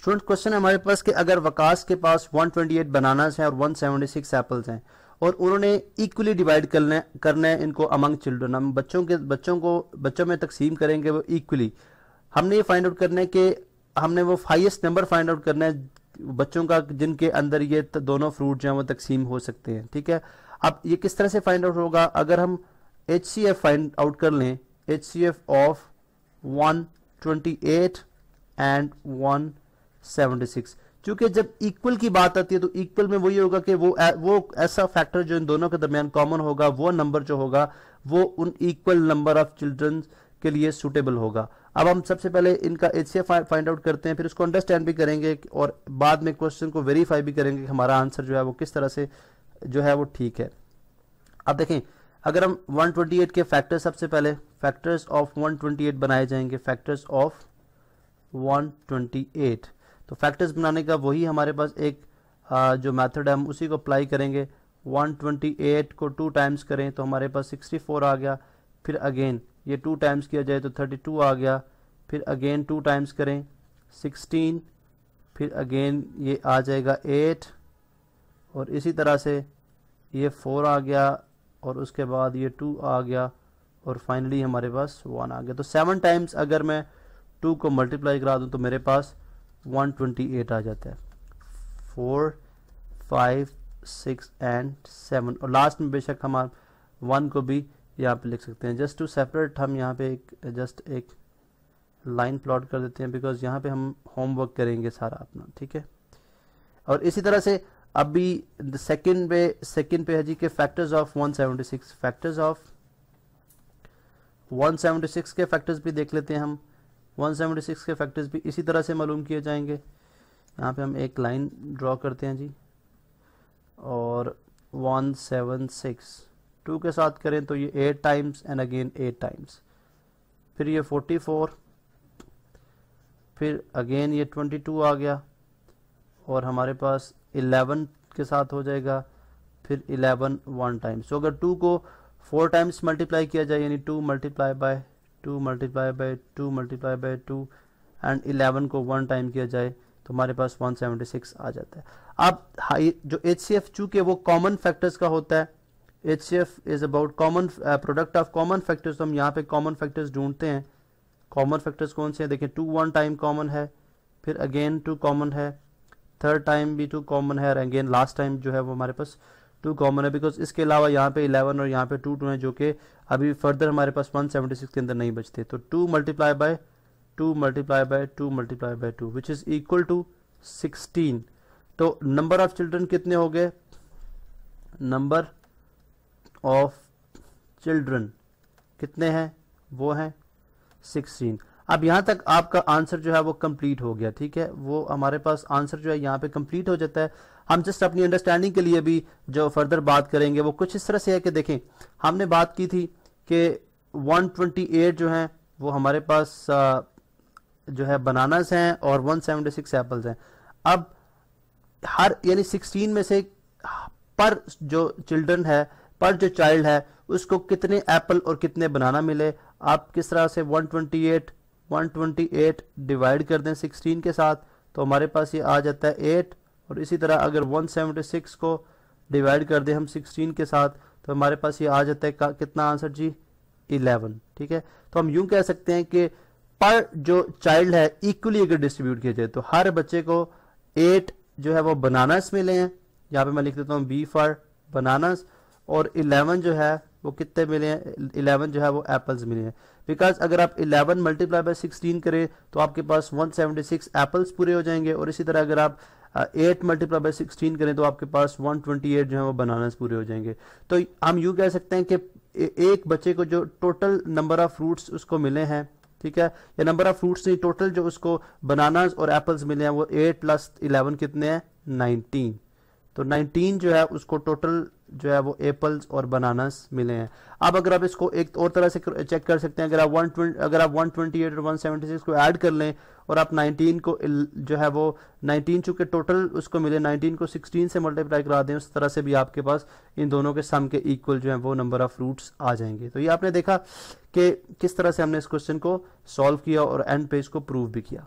student question है हमारे पास कि अगर वकास के पास 128 बनानास हैं और 176 एप्पल्स हैं और उन्होंने इक्वली डिवाइड करने करना है इनको अमंग चिल्ड्रन हम बच्चों के बच्चों को बच्चों में तकसीम करेंगे वो इक्वली हमने ये फाइंड आउट करना है कि हमने वो हाइस्ट नंबर फाइंड आउट करना है बच्चों का जिनके अंदर ये दोनों फ्रूट जो हैं वो तकसीम हो सकते हैं ठीक है अब ये किस तरह से फाइंड आउट होगा अगर हम H C F find out कर लें H C F of one twenty eight and one seventy six क्योंकि जब इक्वल की बात आती है तो इक्वल में वही होगा कि वो वो ऐसा फैक्टर जो इन दोनों के दरमियान कॉमन होगा वो नंबर जो होगा वो उन इक्वल नंबर ऑफ चिल्ड्रन के लिए सुटेबल होगा अब हम सबसे पहले इनका एच फाइंड आउट करते हैं फिर उसको अंडरस्टैंड भी करेंगे और बाद में क्वेश्चन को वेरीफाई भी करेंगे कि हमारा आंसर जो है वो किस तरह से जो है वो ठीक है अब देखें अगर हम 128 के फैक्टर्स सबसे पहले फैक्टर्स ऑफ 128 बनाए जाएंगे फैक्टर्स ऑफ 128 तो फैक्टर्स बनाने का वही हमारे पास एक आ, जो मेथड है हम उसी को अप्लाई करेंगे 128 को टू टाइम्स करें तो हमारे पास 64 आ गया फिर अगेन ये टू टाइम्स किया जाए तो 32 आ गया फिर अगेन टू टाइम्स करें 16 फिर अगेन ये आ जाएगा 8 और इसी तरह से ये 4 आ गया और उसके बाद ये 2 आ गया और फाइनली हमारे पास 1 आ गया तो सेवन टाइम्स अगर मैं 2 को मल्टीप्लाई करा दूँ तो मेरे पास 128 आ जाता है four five six and seven और लास्ट में बेशक हम आप वन को भी यहाँ पे लिख सकते हैं जस्ट टू सेपरेट हम यहाँ पे एक जस्ट एक लाइन प्लॉट कर देते हैं बिकॉज यहाँ पे हम होमवर्क करेंगे सारा अपना ठीक है और इसी तरह से अभी सेकंड पे सेकंड पे है जी के फैक्टर्स ऑफ 176 फैक्टर्स ऑफ 176 के फैक्टर्स भी देख लेते हैं हम 176 के फैक्टर्स भी इसी तरह से मालूम किए जाएंगे यहाँ पे हम एक लाइन ड्रॉ करते हैं जी और 176 टू के साथ करें तो ये eight times and again eight times फिर ये 44 फिर अगेन ये 22 आ गया और हमारे पास 11 के साथ हो जाएगा फिर 11 वन टाइम्स तो अगर 2 को 4 टाइम्स मल्टीप्लाई किया जाए यानी 2 multiply by two multiply by two multiply by two and eleven को वन टाइम किया जाए तो हमारे पास 176 आ जाता है अब हाँ, जो एच सी एफ चूंकि वो कॉमन फैक्टर्स का होता है H C F is about common product of common factors तो हम यहाँ पे कॉमन फैक्टर्स ढूंढते हैं कॉमन फैक्टर्स कौन से हैं देखें टू वन टाइम कॉमन है फिर अगेन टू कॉमन है थर्ड टाइम भी टू कॉमन है और अगेन लास्ट टाइम जो है वो हमारे पास टू कॉमन है बिकॉज इसके अलावा यहाँ पे 11 और यहाँ पे 2 2 है जो कि अभी फर्दर हमारे पास 176 के अंदर नहीं बचते तो 2 multiply by 2 multiply by 2 multiply by 2 which is equal to 16 तो नंबर ऑफ चिल्ड्रन कितने हो गए नंबर ऑफ चिल्ड्रन कितने हैं वो हैं 16 अब यहां तक आपका आंसर जो है वो कंप्लीट हो गया ठीक है वो हमारे पास आंसर जो है यहाँ पे कंप्लीट हो जाता है हम जस्ट अपनी अंडरस्टैंडिंग के लिए भी जो फर्दर बात करेंगे वो कुछ इस तरह से है कि देखें हमने बात की थी कि 128 जो है वो हमारे पास जो है बनानास हैं और 176 एप्पल्स हैं अब हर यानी 16 में से पर जो चिल्ड्रन है पर जो चाइल्ड है उसको कितने एप्पल और कितने बनाना मिले आप किस तरह से 128 128 डिवाइड कर दें 16 के साथ तो हमारे पास ये आ जाता है 8 और इसी तरह अगर 176 को डिवाइड कर दें हम 16 के साथ तो हमारे पास ये आ जाता है कितना आंसर जी 11 ठीक है तो हम यूं कह सकते हैं कि पर जो चाइल्ड है इक्वली अगर डिस्ट्रीब्यूट किया जाए तो हर बच्चे को एट जो है वो बनानास मिले हैं यहाँ पे मैं लिख देता हूँ बी फॉर बनानास और इलेवन जो है वो कितने मिले हैं इलेवन जो है वो एप्पल्स मिले हैं बिकॉज अगर आप इलेवन मल्टीप्लाई बाई सिक्सटीन करें तो आपके पास वन सेवेंटी सिक्स एप्पल्स पूरे हो जाएंगे और इसी तरह अगर आप एट मल्टीप्लाई बाई सिक्सटीन करें तो आपके पास वन ट्वेंटी एट जो है वो बनानास पूरे हो जाएंगे तो हम यू कह सकते हैं कि एक बच्चे को जो टोटल नंबर ऑफ फ्रूट्स उसको मिले हैं ठीक है या नंबर ऑफ फ्रूट्स नहीं टोटल जो उसको बनानास और एप्पल्स मिले हैं वो एट प्लस इलेवन कितने हैं नाइनटीन तो नाइनटीन जो है उसको टोटल जो है वो एप्पल्स और बनानास मिले हैं अब अगर आप इसको एक और तरह से चेक कर सकते हैं अगर आप वन अगर आप वन ट्वेंटी एट और वन सेवेंटी सिक्स को ऐड कर लें और आप नाइनटीन को जो है वो नाइनटीन चूंकि टोटल उसको मिले नाइनटीन को सिक्सटीन से मल्टीप्लाई करा दें उस तरह से भी आपके पास इन दोनों के सम के इक्वल जो है वो नंबर ऑफ रूट्स आ जाएंगे तो ये आपने देखा कि किस तरह से हमने इस क्वेश्चन को सॉल्व किया और एंड पे इसको प्रूव भी किया